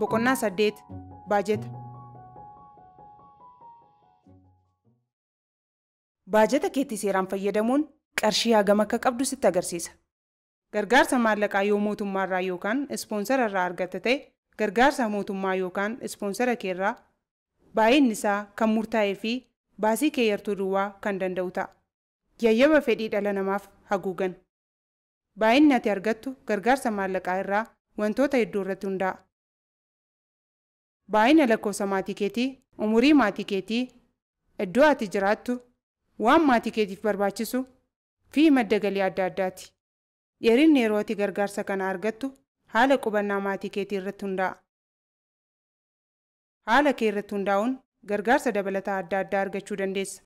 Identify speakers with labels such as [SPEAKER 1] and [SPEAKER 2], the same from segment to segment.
[SPEAKER 1] boqonnaa saddeet baajeta. keetti seeraan fayyadamuun qarshii hagam akka qabdu sitti agarsiisa. Gargaarsa maallaqaa yoo mootummaarraa yookaan ispoonsararraa argatte ta'e gargaarsa mootummaa yookaan ispoonsara keerraa baay'inni isaa kan murtaa'ee fi baasii keeyyartuu duwwaa kan danda'u ta'a. yaayyaba fedhii dhala namaaf haguugan. Baay'inni ati argattu gargaarsa maallaqaa irraa wantoota hedduu irratti hundaa'a. baay'ina lakkoofsa maatii keetii, umurii maatii keetii, iddoo ati jiraattu, waan maatii keetiif barbaachisu fi madda galii adda addaati. Dheerinni yeroo ati gargaarsa kana argattu haala qubannaa maatii keetii irratti hundaa'a. Haala kee irratti hundaa'uun gargaarsa dabalataa adda addaa argachuu dandeessa.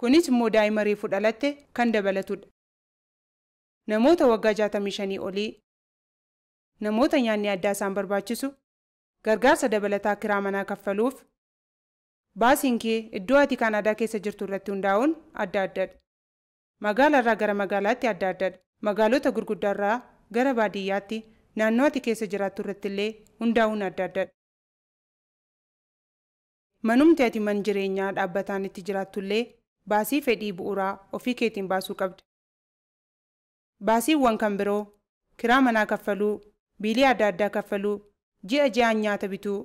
[SPEAKER 1] Kunis immoo daa'ima reefu dhalatte kan dabalatudha. Namoota waggaa 65 olii namoota nyaanni addaa isaan barbaachisu gargaarsa dabalataa kiraa manaa kaffaluuf baasiin kee iddoo ati kaanaadaa keessa jirtu irratti hundaa'uun adda addadha. magaala irraa gara magaalaatti adda addadha. Magaalota gurguddaa irraa gara baadiyyaatti naannoo ati keessa jiraattu irratti illee hundaa'uun adda addadha. Manumti ati man jireenyaa dhaabbataan itti jiraattu illee baasii fedhii bu'uuraa ofii keetiin baasuu qabda. Baasiiwwan kan biroo kiraa manaa kaffaluu, biilii adda addaa kaffaluu ji'a ji'aan nyaata bituu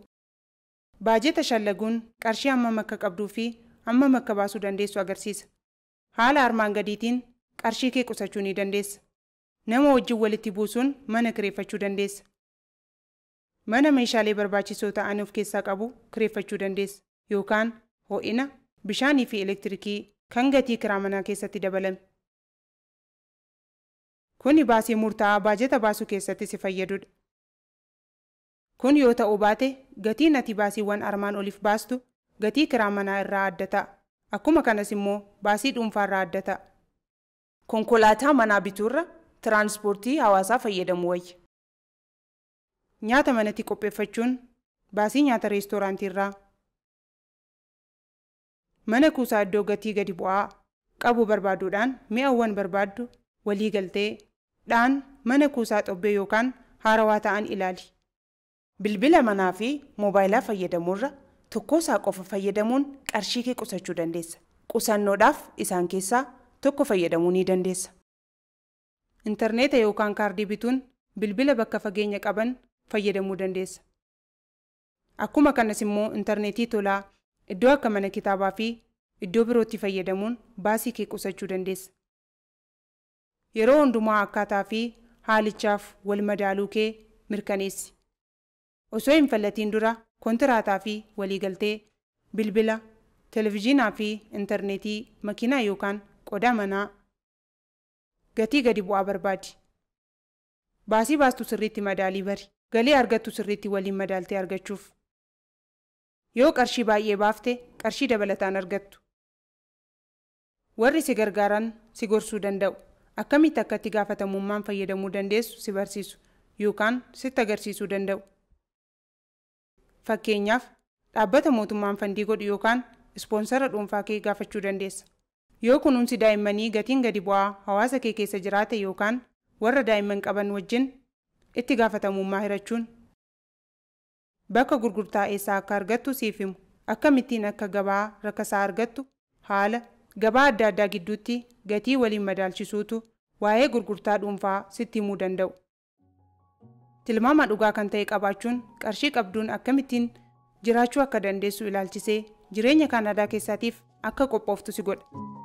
[SPEAKER 1] baajeta shallaguun qarshii hammam akka qabduu fi hammam akka baasuu dandeessu agarsiisa haala armaan gadiitiin qarshii kee qusachuu ni dandeessa nama wajjin walitti buusuun mana kireeffachuu dandeessa mana meeshaalee barbaachisoo ta'anuuf of keessaa qabu kireeffachuu dandeessa yookaan ho'ina bishaanii fi elektirikii kan gatii kiraa manaa keessatti dabalame kuni baasii murtaa'aa baajeta baasuu keessatti si fayyadudha Kun yoo ta'uu baate gatiin ati baasiiwwan armaan oliif baastu gatii kiraa manaa irraa adda ta'a. Akkuma kanas immoo baasii irraa adda ta'a. Konkolaataa manaa bituurra tiraanspoortii hawaasaa fayyadamu wayya. Nyaata manatti qopheeffachuun baasii nyaata irraa. Mana kuusaa iddoo gatii gadi bu'aa qabu barbaaduudhaan mi'awwan barbaaddu walii galtee dhaan mana kuusaa xobbee yookaan haarawaa ta'an ilaali. bilbila manaa fi mobaayilaa fayyadamuurra tokkosaa qofa fayyadamuun qarshii kee qusachuu dandeessa qusannoodhaaf isaan keessaa tokko fayyadamuu ni dandeessa. intarneeta yookaan kaardii bituun bilbila bakka fageenya qaban fayyadamuu dandeessa. akkuma kanas immoo intarneetii tolaa iddoo akka mana kitaabaa fi iddoo birootti fayyadamuun baasii kee qusachuu dandeessa. yeroo hundumaa akkaataa fi haalichaaf wal madaaluu kee mirkaneessi. osoo hin fallatiin dura kontiraataa fi waliigaltee bilbila televezyiinaa fi intarneetii makiinaa yookaan qodaa manaa gatii gadi bu'aa barbaadi. Baasii baastu sirriitti madaalii bari. Galii argattu sirriitti waliin madaaltee argachuuf. Yoo qarshii baay'ee baafte qarshii dabalataan argattu. Warri si gargaaran si gorsuu danda'u. Akkamitti akkatti gaafatamummaan fayyadamuu dandeessu si barsiisu yookaan sitti agarsiisuu danda'u. Fakkeenyaaf dhaabbata mootummaan fandii godhu yookaan ispoonsara dhuunfaa kee gaafachuu dandeessa. Yoo kunuunsi daa'immanii gatiin gadi bu'aa hawaasa kee keessa jiraate yookaan warra daa'imman qaban wajjin itti gaafatamummaa hirachuun bakka gurgurtaa eessaa akka argattu siif himu. Akkamittiin akka gabaa rakkasaa argattu haala gabaa adda addaa gidduutti gatii waliin madaalchisuutu waa'ee gurgurtaa dhuunfaa sitti himuu danda'u. tilmaama dhugaa kan ta'e qabaachuun qarshii qabduun akkamittiin jiraachuu akka dandeessu ilaalchisee jireenya kaanadaa keessaatiif akka qophooftu si godha.